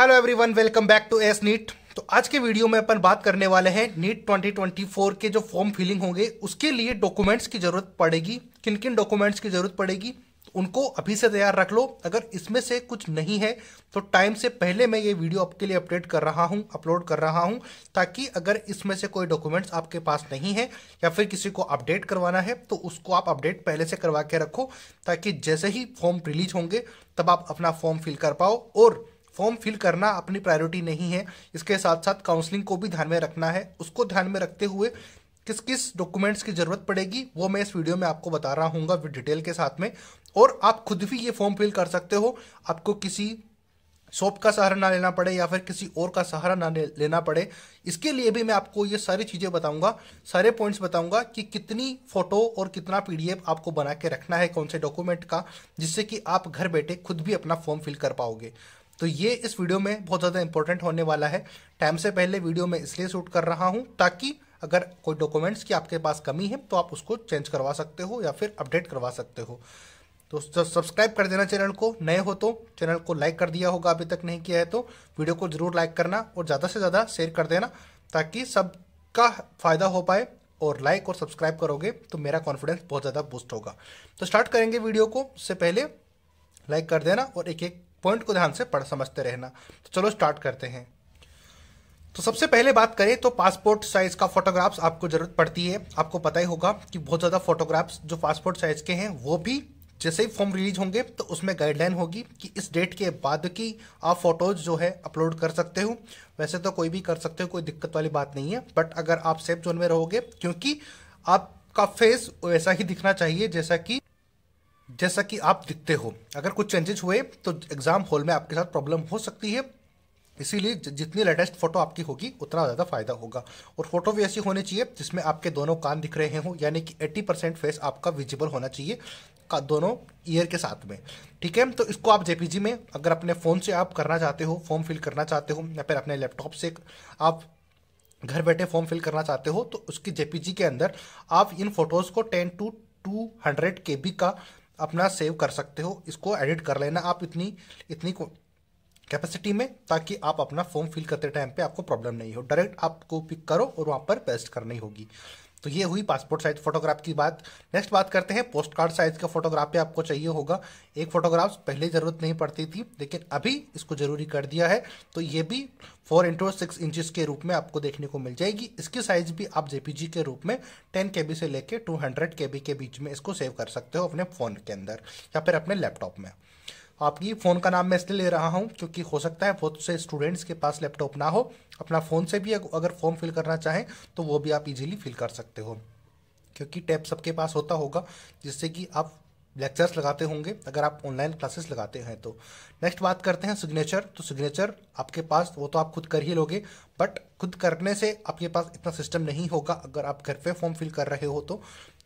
hello everyone welcome back to S NEET तो आज के वीडियो में अपन बात करने वाले हैं नीट 2024 के जो फॉर्म फिलिंग होंगे उसके लिए डॉक्यूमेंट्स की जरूरत पड़ेगी किन किन डॉक्यूमेंट्स की जरूरत पड़ेगी उनको अभी से तैयार रख लो अगर इसमें से कुछ नहीं है तो टाइम से पहले मैं ये वीडियो आपके लिए अपडेट कर रहा हूँ अपलोड कर रहा हूँ ताकि अगर इसमें से कोई डॉक्यूमेंट्स आपके पास नहीं है या फिर किसी को अपडेट करवाना है तो उसको आप अपडेट पहले से करवा के रखो ताकि जैसे ही फॉर्म रिलीज होंगे तब आप अपना फॉर्म फिल कर पाओ और फॉर्म फिल करना अपनी प्रायोरिटी नहीं है इसके साथ साथ काउंसलिंग को भी ध्यान में रखना है उसको ध्यान में रखते हुए किस किस डॉक्यूमेंट्स की ज़रूरत पड़ेगी वो मैं इस वीडियो में आपको बता रहा हूँ विद डिटेल के साथ में और आप खुद भी ये फॉर्म फिल कर सकते हो आपको किसी शॉप का सहारा ना लेना पड़े या फिर किसी और का सहारा ना लेना पड़े इसके लिए भी मैं आपको ये सारी चीज़ें बताऊंगा सारे पॉइंट्स बताऊंगा कि कितनी फ़ोटो और कितना पीडीएफ आपको बना के रखना है कौन से डॉक्यूमेंट का जिससे कि आप घर बैठे खुद भी अपना फॉर्म फिल कर पाओगे तो ये इस वीडियो में बहुत ज़्यादा इंपॉर्टेंट होने वाला है टाइम से पहले वीडियो में इसलिए शूट कर रहा हूँ ताकि अगर कोई डॉक्यूमेंट्स की आपके पास कमी है तो आप उसको चेंज करवा सकते हो या फिर अपडेट करवा सकते हो तो सब्सक्राइब कर देना चैनल को नए हो तो चैनल को लाइक कर दिया होगा अभी तक नहीं किया है तो वीडियो को जरूर लाइक करना और ज़्यादा से ज़्यादा शेयर कर देना ताकि सबका फायदा हो पाए और लाइक और सब्सक्राइब करोगे तो मेरा कॉन्फिडेंस बहुत ज़्यादा बूस्ट होगा तो स्टार्ट करेंगे वीडियो को उससे पहले लाइक कर देना और एक एक पॉइंट को ध्यान से पढ़ समझते रहना तो चलो स्टार्ट करते हैं तो सबसे पहले बात करें तो पासपोर्ट साइज का फोटोग्राफ्स आपको जरूरत पड़ती है आपको पता ही होगा कि बहुत ज़्यादा फोटोग्राफ्स जो पासपोर्ट साइज के हैं वो भी जैसे ही फॉर्म रिलीज होंगे तो उसमें गाइडलाइन होगी कि इस डेट के बाद की आप फोटोज जो है अपलोड कर सकते हो वैसे तो कोई भी कर सकते हो कोई दिक्कत वाली बात नहीं है बट अगर आप सेफ जोन में रहोगे क्योंकि आपका फेस वैसा ही दिखना चाहिए जैसा कि जैसा कि आप दिखते हो अगर कुछ चेंजेस हुए तो एग्जाम हॉल में आपके साथ प्रॉब्लम हो सकती है इसीलिए जितनी लेटेस्ट फोटो आपकी होगी उतना ज़्यादा फायदा होगा और फोटो भी ऐसी होनी चाहिए जिसमें आपके दोनों कान दिख रहे हों यानी कि 80 परसेंट फेस आपका विजिबल होना चाहिए का दोनों ईयर के साथ में ठीक है तो इसको आप जेपीजी में अगर अपने फ़ोन से आप करना चाहते हो फॉर्म फिल करना चाहते हो या फिर अपने लैपटॉप से आप घर बैठे फॉर्म फिल करना चाहते हो तो उसकी जेपीजी के अंदर आप इन फोटोज़ को ten to two hundred K B का अपना सेव कर सकते हो इसको एडिट कर लेना आप इतनी इतनी कैपेसिटी में ताकि आप अपना फॉर्म फिल करते टाइम पे आपको प्रॉब्लम नहीं हो डायरेक्ट आपको पिक करो और वहाँ पर पेस्ट करनी होगी तो ये हुई पासपोर्ट साइज फोटोग्राफ की बात नेक्स्ट बात करते हैं पोस्ट कार्ड साइज का फोटोग्राफ भी आपको चाहिए होगा एक फोटोग्राफ पहले ज़रूरत नहीं पड़ती थी लेकिन अभी इसको ज़रूरी कर दिया है तो ये भी फोर इंटू सिक्स इंचज के रूप में आपको देखने को मिल जाएगी इसकी साइज़ भी आप जेपीजी के रूप में टेन के से लेकर टू हंड्रेड के बीच में इसको सेव कर सकते हो अपने फ़ोन के अंदर या फिर अपने लैपटॉप में आपकी फ़ोन का नाम मैं इसलिए ले रहा हूँ क्योंकि हो सकता है बहुत से स्टूडेंट्स के पास लैपटॉप ना हो अपना फ़ोन से भी अगर फॉर्म फिल करना चाहें तो वो भी आप इजीली फिल कर सकते हो क्योंकि टैब सबके पास होता होगा जिससे कि आप लेक्चर्स लगाते होंगे अगर आप ऑनलाइन क्लासेस लगाते हैं तो नेक्स्ट बात करते हैं सिग्नेचर तो सिग्नेचर आपके पास वो तो आप खुद कर ही लोगे बट खुद करने से आपके पास इतना सिस्टम नहीं होगा अगर आप घर पे फॉर्म फिल कर रहे हो तो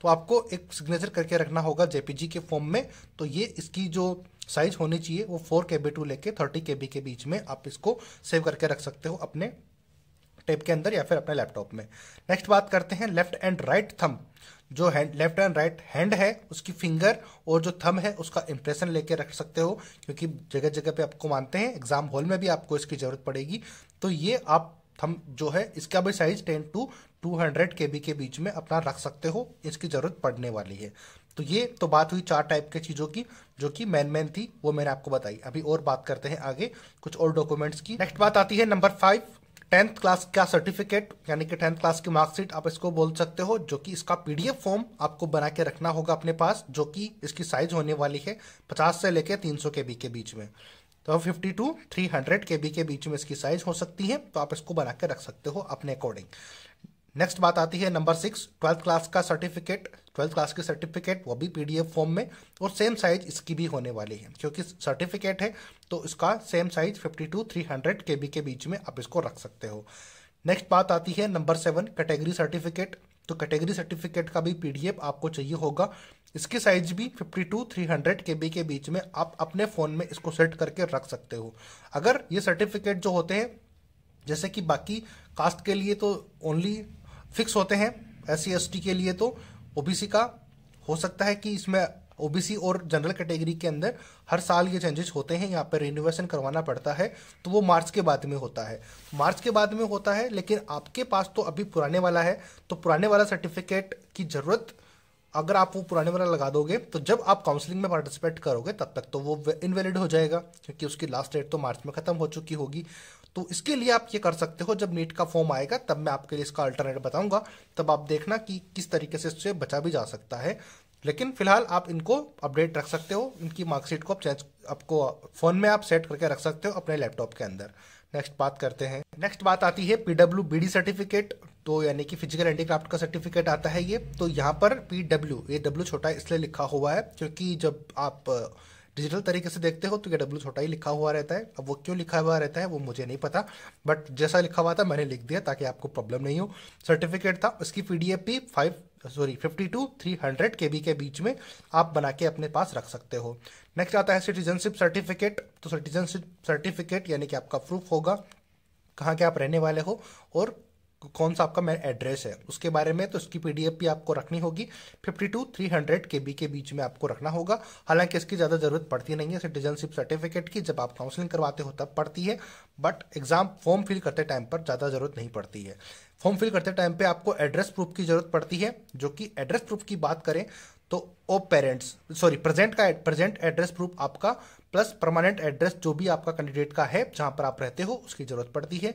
तो आपको एक सिग्नेचर करके रखना होगा जेपीजी के फॉर्म में तो ये इसकी जो साइज होनी चाहिए वो फोर के बी टू लेके थर्टी के बी के बीच में आप इसको सेव करके रख सकते हो अपने टेप के अंदर या फिर अपने लैपटॉप में नेक्स्ट बात करते हैं लेफ्ट एंड राइट थम जो hand left and right hand है उसकी फिंगर और जो थम है उसका इंप्रेशन लेके रख सकते हो क्योंकि जगह जगह पे आपको मानते हैं एग्जाम हॉल में भी आपको इसकी जरूरत पड़ेगी तो ये आप थम जो है इसका भी साइज टेन टू 200 के के बीच में अपना रख सकते हो इसकी ज़रूरत पड़ने वाली है तो ये तो बात हुई चार टाइप के चीज़ों की जो कि मैन मैन थी वो मैंने आपको बताई अभी और बात करते हैं आगे कुछ और डॉक्यूमेंट्स की नेक्स्ट बात आती है नंबर फाइव टेंथ क्लास का सर्टिफिकेट यानी कि टेंथ क्लास की मार्कशीट आप इसको बोल सकते हो जो कि इसका पीडीएफ फॉर्म आपको बना के रखना होगा अपने पास जो कि इसकी साइज होने वाली है 50 से लेकर 300 के बी के बीच में तो 50 टू 300 के बी के बीच में इसकी साइज हो सकती है तो आप इसको बना के रख सकते हो अपने अकॉर्डिंग नेक्स्ट बात आती है नंबर सिक्स ट्वेल्थ क्लास का सर्टिफिकेट ट्वेल्थ क्लास की सर्टिफिकेट वो भी पीडीएफ फॉर्म में और सेम साइज इसकी भी होने वाली है क्योंकि सर्टिफिकेट है तो इसका same size 52 to three hundred K B के बीच में आप इसको रख सकते हो नेक्स्ट बात आती है नंबर सेवन कैटेगरी सर्टिफिकेट तो कैटेगरी सर्टिफिकेट का भी पीडीएफ आपको चाहिए होगा इसकी साइज भी 52 to three hundred K B के बीच में आप अपने फ़ोन में इसको सेट करके रख सकते हो अगर ये सर्टिफिकेट जो होते हैं जैसे कि बाकी कास्ट के लिए तो ओनली फिक्स होते हैं एस सी के लिए तो ओबीसी का हो सकता है कि इसमें ओबीसी और जनरल कैटेगरी के अंदर हर साल ये चेंजेस होते हैं यहाँ पर रिन्यूवेशन करवाना पड़ता है तो वो मार्च के बाद में होता है मार्च के बाद में होता है लेकिन आपके पास तो अभी पुराने वाला है तो पुराने वाला सर्टिफिकेट की ज़रूरत अगर आप वो पुराने वाला लगा दोगे तो जब आप काउंसलिंग में पार्टिसिपेट करोगे तब तक तो वो इनवैलिड हो जाएगा क्योंकि उसकी लास्ट डेट तो मार्च में ख़त्म हो चुकी होगी तो इसके लिए आप ये कर सकते हो जब नीट का फॉर्म आएगा तब मैं आपके लिए इसका अल्टरनेट बताऊंगा तब आप देखना कि किस तरीके से इससे बचा भी जा सकता है लेकिन फिलहाल आप इनको अपडेट रख सकते हो इनकी मार्कशीट को आप चेंज आपको फ़ोन में आप सेट करके रख सकते हो अपने लैपटॉप के अंदर नेक्स्ट बात करते हैं नेक्स्ट बात आती है पीडब्ल्यू बी डी सर्टिफिकेट तो यानी कि फिजिकल हैंडीक्राफ्ट का सर्टिफिकेट आता है ये तो यहाँ पर पी डब्ल्यू ए डब्ल्यू छोटा इसलिए लिखा हुआ है क्योंकि जब आप डिजिटल तरीके से देखते हो तो ये डब्ल्यू छोटा ही लिखा हुआ रहता है अब वो क्यों लिखा हुआ रहता है वो मुझे नहीं पता बट जैसा लिखा हुआ था मैंने लिख दिया ताकि आपको प्रॉब्लम नहीं हो सर्टिफिकेट था उसकी पी डी एफ भी five sorry fifty two three hundred K B के बीच में आप बना के अपने पास रख सकते हो नेक्स्ट आता है सिटीजनशिप सर्टिफिकेट तो सिटीजनशिप सर्टिफिकेट यानी कि आपका प्रूफ होगा कहाँ के आप रहने वाले हो और कौन सा आपका मैं एड्रेस है उसके बारे में तो इसकी पीडीएफ भी आपको रखनी होगी 52 to three hundred K B के बीच में आपको रखना होगा हालांकि इसकी ज़्यादा ज़रूरत पड़ती नहीं है सिटीजनशिप सर्टिफिकेट की जब आप काउंसलिंग करवाते हो तब पड़ती है बट एग्ज़ाम फॉर्म फिल करते टाइम पर ज़्यादा ज़रूरत नहीं पड़ती है फॉर्म फिल करते टाइम पर आपको एड्रेस प्रूफ की ज़रूरत पड़ती है जो कि एड्रेस प्रूफ की बात करें तो ओ पेरेंट्स सॉरी प्रेजेंट का प्रेजेंट एड्रेस प्रूफ आपका प्लस परमानेंट एड्रेस जो भी आपका कैंडिडेट का है जहाँ पर आप रहते हो उसकी ज़रूरत पड़ती है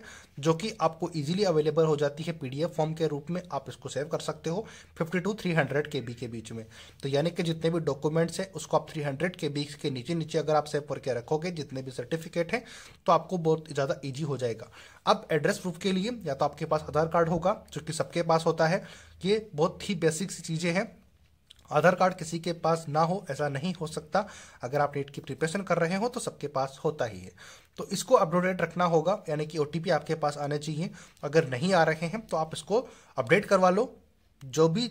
जो कि आपको इजीली अवेलेबल हो जाती है पीडीएफ फॉर्म के रूप में आप इसको सेव कर सकते हो 52 to three hundred K B के बीच में तो यानी कि जितने भी डॉक्यूमेंट्स हैं उसको आप थ्री हंड्रेड के बी के नीचे नीचे अगर आप सेव करके रखोगे जितने भी सर्टिफिकेट हैं तो आपको बहुत ज़्यादा ईजी हो जाएगा अब एड्रेस प्रूफ के लिए या तो आपके पास आधार कार्ड होगा जो कि सबके पास होता है ये बहुत ही बेसिक सी चीज़ें हैं आधार कार्ड किसी के पास ना हो ऐसा नहीं हो सकता अगर आप नेट की प्रिपरेशन कर रहे हो तो सबके पास होता ही है तो इसको अपडोडेट रखना होगा यानी कि ओ आपके पास आने चाहिए अगर नहीं आ रहे हैं तो आप इसको अपडेट करवा लो जो भी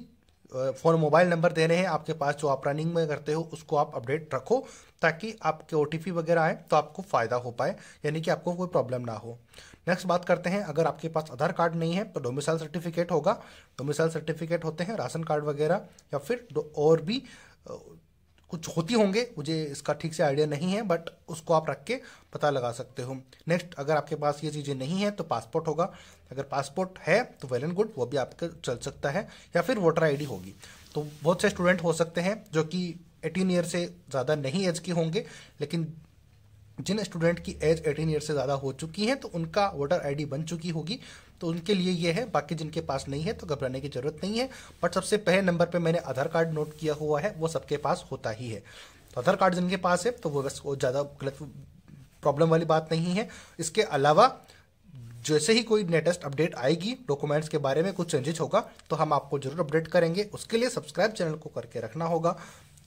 फ़ोन मोबाइल नंबर दे रहे हैं आपके पास जो आप रनिंग में करते हो उसको आप अपडेट रखो ताकि आपके ओ वगैरह आए तो आपको फ़ायदा हो पाए यानी कि आपको कोई प्रॉब्लम ना हो नेक्स्ट बात करते हैं अगर आपके पास आधार कार्ड नहीं है तो डोमिसाइल सर्टिफिकेट होगा डोमिसाइल सर्टिफिकेट होते हैं राशन कार्ड वगैरह या फिर और भी कुछ होती होंगे मुझे इसका ठीक से आइडिया नहीं है बट उसको आप रख के पता लगा सकते हो नेक्स्ट अगर आपके पास ये चीज़ें नहीं तो है तो पासपोर्ट होगा अगर पासपोर्ट है तो वेल एंड गुड वो भी आपके चल सकता है या फिर वोटर आईडी होगी तो बहुत से स्टूडेंट हो सकते हैं जो कि एटीन ईयर से ज़्यादा नहीं एज के होंगे लेकिन जिन स्टूडेंट की एज 18 ईयर से ज़्यादा हो चुकी है तो उनका वोटर आईडी बन चुकी होगी तो उनके लिए ये है बाकी जिनके पास नहीं है तो घबराने की ज़रूरत नहीं है बट सबसे पहले नंबर पर मैंने आधार कार्ड नोट किया हुआ है वो सबके पास होता ही है तो आधार कार्ड जिनके पास है तो वो बस ज़्यादा गलत प्रॉब्लम वाली बात नहीं है इसके अलावा जैसे ही कोई लेटेस्ट अपडेट आएगी डॉक्यूमेंट्स के बारे में कुछ चेंजेस होगा तो हम आपको जरूर अपडेट करेंगे उसके लिए सब्सक्राइब चैनल को करके रखना होगा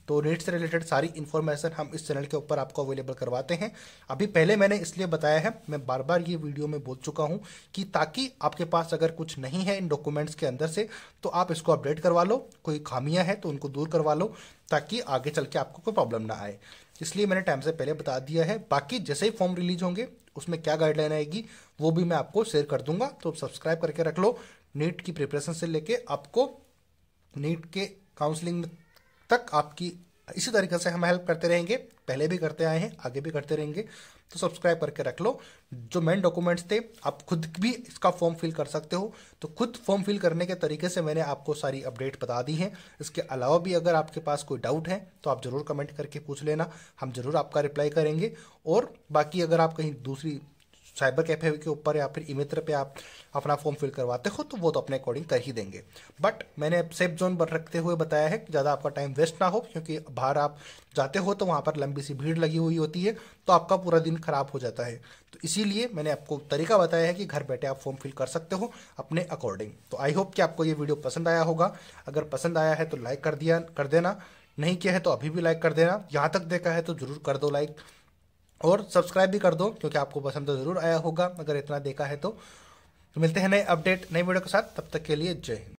तो रेट से रिलेटेड सारी इन्फॉर्मेशन हम इस चैनल के ऊपर आपको अवेलेबल करवाते हैं अभी पहले मैंने इसलिए बताया है मैं बार बार ये वीडियो में बोल चुका हूँ कि ताकि आपके पास अगर कुछ नहीं है इन डॉक्यूमेंट्स के अंदर से तो आप इसको अपडेट करवा लो कोई खामियाँ हैं तो उनको दूर करवा लो ताकि आगे चल के आपको कोई प्रॉब्लम ना आए इसलिए मैंने टाइम से पहले बता दिया है बाकी जैसे ही फॉर्म रिलीज होंगे उसमें क्या गाइडलाइन आएगी वो भी मैं आपको शेयर कर दूंगा तो सब्सक्राइब करके रख लो नीट की प्रिपरेशन से लेके आपको नीट के काउंसलिंग में तक आपकी इसी तरीके से हम हेल्प करते रहेंगे पहले भी करते आए हैं आगे भी करते रहेंगे तो सब्सक्राइब करके रख लो जो मेन डॉक्यूमेंट्स थे आप खुद भी इसका फॉर्म फिल कर सकते हो तो खुद फॉर्म फिल करने के तरीके से मैंने आपको सारी अपडेट बता दी हैं इसके अलावा भी अगर आपके पास कोई डाउट है तो आप ज़रूर कमेंट करके पूछ लेना हम ज़रूर आपका रिप्लाई करेंगे और बाकी अगर आप कहीं दूसरी साइबर कैफे के ऊपर या फिर इमित्र पे आप अपना फॉर्म फिल करवाते हो तो वो तो अपने अकॉर्डिंग कर ही देंगे बट मैंने सेफ जोन पर रखते हुए बताया है कि ज़्यादा आपका टाइम वेस्ट ना हो क्योंकि बाहर आप जाते हो तो वहाँ पर लंबी सी भीड़ लगी हुई होती है तो आपका पूरा दिन खराब हो जाता है तो इसीलिए मैंने आपको तरीका बताया है कि घर बैठे आप फॉर्म फिल कर सकते हो अपने अकॉर्डिंग तो आई होप कि आपको ये वीडियो पसंद आया होगा अगर पसंद आया है तो लाइक कर दिया कर देना नहीं किया है तो अभी भी लाइक कर देना यहाँ तक देखा है तो जरूर कर दो लाइक और सब्सक्राइब भी कर दो क्योंकि आपको पसंद तो ज़रूर आया होगा अगर इतना देखा है तो, तो मिलते हैं नए अपडेट नए वीडियो के साथ तब तक के लिए जय हिंद